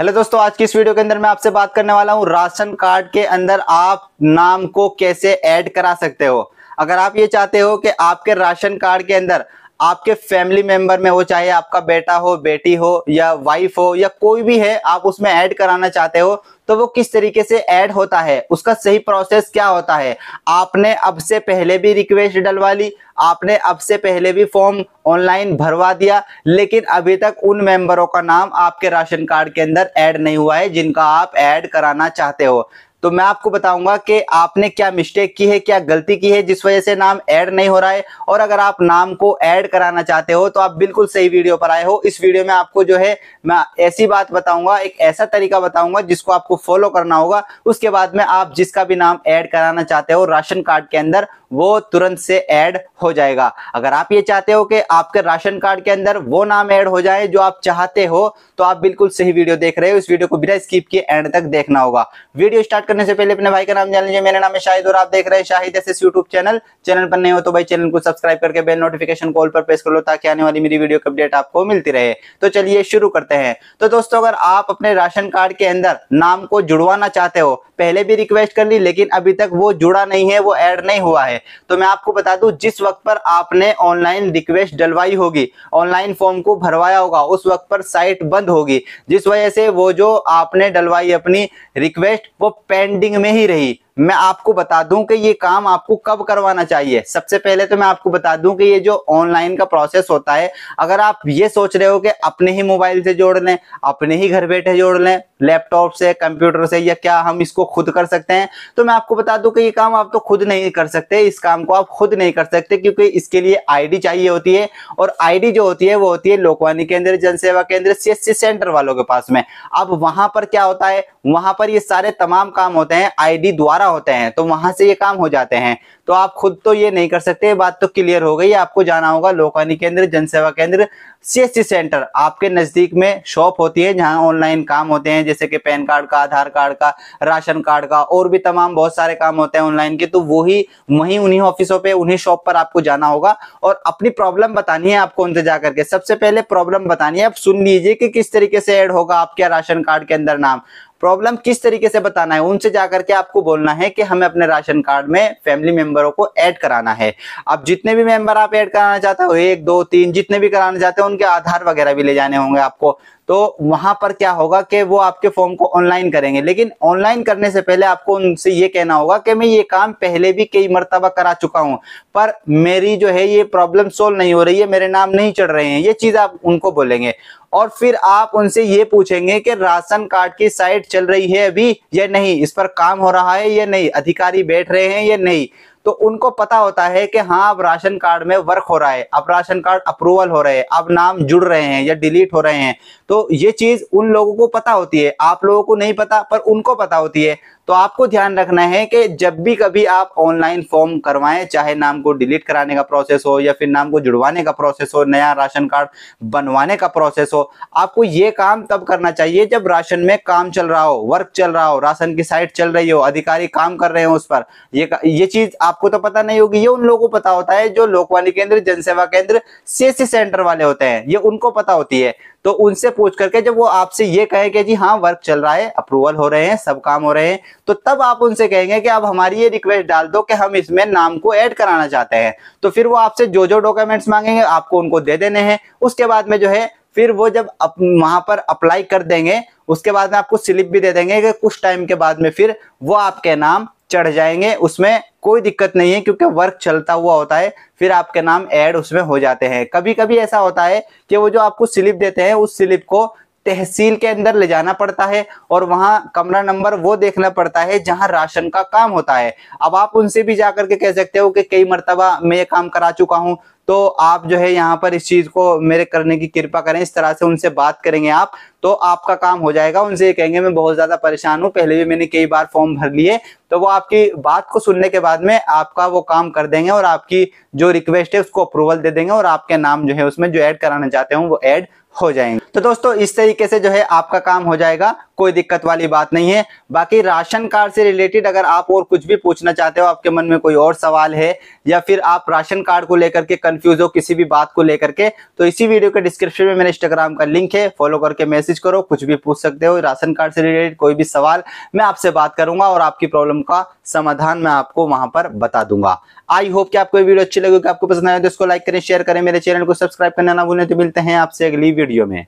hello दोस्तों आज की इस वीडियो के अंदर मैं आपसे बात करने वाला हूँ राशन कार्ड के अंदर आप नाम को कैसे ऐड करा सकते हो अगर आप ये चाहते हो कि आपके राशन कार्ड के अंदर आपके फैमिली मेंबर में वो चाहे आपका बेटा हो बेटी हो या वाइफ हो या कोई भी है आप उसमें ऐड कराना चाहते हो तो वो किस तरीके से ऐड होता है उसका सही प्रोसेस क्या होता है आपने अब से पहले भी रिक्वेस्ट डलवा ली आपने अब से पहले भी फॉर्म ऑनलाइन भरवा दिया लेकिन अभी तक उन मेंबरों का नाम आपके राशन कार्ड के अंदर ऐड नहीं हुआ है जिनका आप ऐड कराना चाहते हो तो मैं आपको बताऊंगा कि आपने क्या मिस्टेक की है क्या गलती की है जिस वजह से नाम ऐड नहीं हो रहा है और अगर आप नाम को ऐड कराना चाहते हो तो आप बिल्कुल सही वीडियो पर आए हो इस वीडियो में आपको जो है मैं ऐसी बात बताऊंगा एक ऐसा तरीका बताऊंगा जिसको आपको फॉलो करना होगा उसके बाद में आप जिसका भी नाम ऐड कराना चाहते हो राशन कार्ड के अंदर वो तुरंत से ऐड हो जाएगा अगर आप ये चाहते हो कि आपके राशन कार्ड के अंदर वो नाम ऐड हो जाए जो आप चाहते हो तो आप बिल्कुल सही वीडियो देख रहे हो इस वीडियो को बिना स्किप किए एंड तक देखना होगा वीडियो स्टार्ट करने से पहले अपने भाई का नाम जान लीजिए मेरा नाम है शाहिद और आप देख रहे हैं Shahid S YouTube channel channel पर नहीं हो तो भाई चैनल को सब्सक्राइब करके बेल नोटिफिकेशन कॉल पर प्रेस कर लो ताकि आने वाली मेरी वीडियो की अपडेट आपको मिलती रहे तो चलिए शुरू करते हैं तो दोस्तों अगर आप अपने राशन कार्ड के अंदर नाम को जुड़वाना चाहते हो पहले भी रिक्वेस्ट कर ली लेकिन अभी तक वो जुड़ा नहीं है वो ऐड नहीं हुआ है तो मैं आपको बता दूं जिस वक्त पर आपने ऑनलाइन रिक्वेस्ट डलवाई होगी ऑनलाइन फॉर्म को भरवाया होगा उस वक्त पर साइट बंद होगी जिस वजह से वो जो आपने डलवाई अपनी रिक्वेस्ट वो पेंडिंग में ही रही मैं आपको बता दूं कि ये काम आपको कब करवाना चाहिए सबसे पहले तो मैं आपको बता दूं कि ये जो ऑनलाइन का प्रोसेस होता है अगर आप ये सोच रहे हो कि अपने ही मोबाइल से जोड़ लें अपने ही घर बैठे जोड़ लें लैपटॉप से कंप्यूटर से या क्या हम इसको खुद कर सकते हैं तो मैं आपको बता दूं कि ये काम आप तो खुद नहीं कर सकते इस काम को आप खुद नहीं कर सकते क्योंकि इसके लिए आईडी चाहिए होती है और आईडी जो होती है वो होती है लोकवाणी केंद्र जनसेवा केंद्र सी सेंटर वालों के पास में अब वहां पर क्या होता है वहां पर ये सारे तमाम काम होते हैं आईडी द्वारा होते हैं तो वहां से ये काम हो जाते हैं तो आप खुद तो ये नहीं कर सकते बात तो क्लियर हो गई आपको जाना होगा लोकानी केंद्र जनसेवा केंद्र सी सेंटर आपके नजदीक में शॉप होती है जहां ऑनलाइन काम होते हैं जैसे कि पैन कार्ड का आधार कार्ड का राशन कार्ड का और भी तमाम बहुत सारे काम होते हैं ऑनलाइन के तो वही वही उन्हीं ऑफिसों पे उन्हीं शॉप पर आपको जाना होगा और अपनी प्रॉब्लम बतानी है आपको उनसे जाकर के सबसे पहले प्रॉब्लम बतानी है आप सुन लीजिए कि किस तरीके से एड होगा आपके राशन कार्ड के अंदर नाम प्रॉब्लम किस तरीके से बताना है उनसे जाकर के आपको बोलना है कि हमें अपने राशन कार्ड में फैमिली मेंबरों को ऐड कराना है अब जितने भी मेंबर आप ऐड कराना चाहते हो एक दो तीन जितने भी कराना चाहते हो उनके आधार वगैरह भी ले जाने होंगे आपको तो वहां पर क्या होगा कि वो आपके फॉर्म को ऑनलाइन करेंगे लेकिन ऑनलाइन करने से पहले आपको उनसे ये कहना होगा कि मैं ये काम पहले भी कई मरतबा करा चुका हूं पर मेरी जो है ये प्रॉब्लम सोल्व नहीं हो रही है मेरे नाम नहीं चढ़ रहे हैं ये चीज आप उनको बोलेंगे और फिर आप उनसे ये पूछेंगे कि राशन कार्ड की साइट चल रही है अभी या नहीं इस पर काम हो रहा है या नहीं अधिकारी बैठ रहे हैं या नहीं तो उनको पता होता है कि हाँ अब राशन कार्ड में वर्क हो रहा है अब राशन कार्ड अप्रूवल हो रहे हैं अब नाम जुड़ रहे हैं या डिलीट हो रहे हैं तो ये चीज उन लोगों को पता होती है आप लोगों को नहीं पता पर उनको पता होती है तो आपको ध्यान रखना है कि जब भी कभी आप ऑनलाइन फॉर्म करवाएं चाहे नाम को डिलीट कराने का प्रोसेस हो या फिर नाम को जुड़वाने का प्रोसेस हो नया राशन कार्ड बनवाने का प्रोसेस हो आपको ये काम तब करना चाहिए जब राशन में काम चल रहा हो वर्क चल रहा हो राशन की साइट चल रही हो अधिकारी काम कर रहे हो उस पर ये ये चीज आपको तो पता नहीं होगी ये उन लोगों को पता होता है जो लोकवाणी केंद्र जनसेवा केंद्र सी सेंटर वाले होते हैं ये उनको पता होती है तो उनसे पूछ करके जब वो आपसे ये कहे कि जी हाँ वर्क चल रहा है अप्रूवल हो रहे हैं सब काम हो रहे हैं तो तब आप उनसे कहेंगे कि आप हमारी ये रिक्वेस्ट डाल दो कि हम इसमें नाम को ऐड कराना चाहते हैं तो फिर वो आपसे जो जो डॉक्यूमेंट्स मांगेंगे आपको उनको दे देने हैं उसके बाद में जो है फिर वो जब अप, वहां पर अप्लाई कर देंगे उसके बाद में आपको स्लिप भी दे देंगे कि कुछ टाइम के बाद में फिर वो आपके नाम चढ़ जाएंगे उसमें कोई दिक्कत नहीं है क्योंकि वर्क चलता हुआ होता है फिर आपके नाम ऐड उसमें हो जाते हैं कभी कभी ऐसा होता है कि वो जो आपको स्लिप देते हैं उस स्लिप को तहसील के अंदर ले जाना पड़ता है और वहां कमरा नंबर वो देखना पड़ता है जहां राशन का काम होता है अब आप उनसे भी जाकर के कह सकते हो कि कई मरतबा मैं ये काम करा चुका हूं तो आप जो है यहाँ पर इस चीज को मेरे करने की कृपा करें इस तरह से उनसे बात करेंगे आप तो आपका काम हो जाएगा उनसे ये कहेंगे मैं बहुत ज्यादा परेशान हूँ पहले भी मैंने कई बार फॉर्म भर लिए तो वो आपकी बात को सुनने के बाद में आपका वो काम कर देंगे और आपकी जो रिक्वेस्ट है उसको अप्रूवल दे देंगे और आपके नाम जो है उसमें जो ऐड कराना चाहते हो वो ऐड हो जाएंगे तो दोस्तों इस तरीके से जो है आपका काम हो जाएगा कोई दिक्कत वाली बात नहीं है बाकी राशन कार्ड से रिलेटेड अगर आप और कुछ भी पूछना चाहते हो आपके मन में कोई और सवाल है या फिर आप राशन कार्ड को लेकर के कंफ्यूज हो किसी भी बात को लेकर के तो इसी वीडियो के डिस्क्रिप्शन में मेरे इंस्टाग्राम का लिंक है फॉलो करके मैसेज करो कुछ भी पूछ सकते हो राशन कार्ड से रिलेटेड कोई भी सवाल मैं आपसे बात करूंगा और आपकी प्रॉब्लम का समाधान मैं आपको वहां पर बता दूंगा आई होप कि आपको वीडियो अच्छी लगेगी आपको पसंद आए तो इसको लाइक करें शेयर करें मेरे चैनल को सब्सक्राइब करना ना भूलें तो मिलते हैं आपसे अगली वीडियो में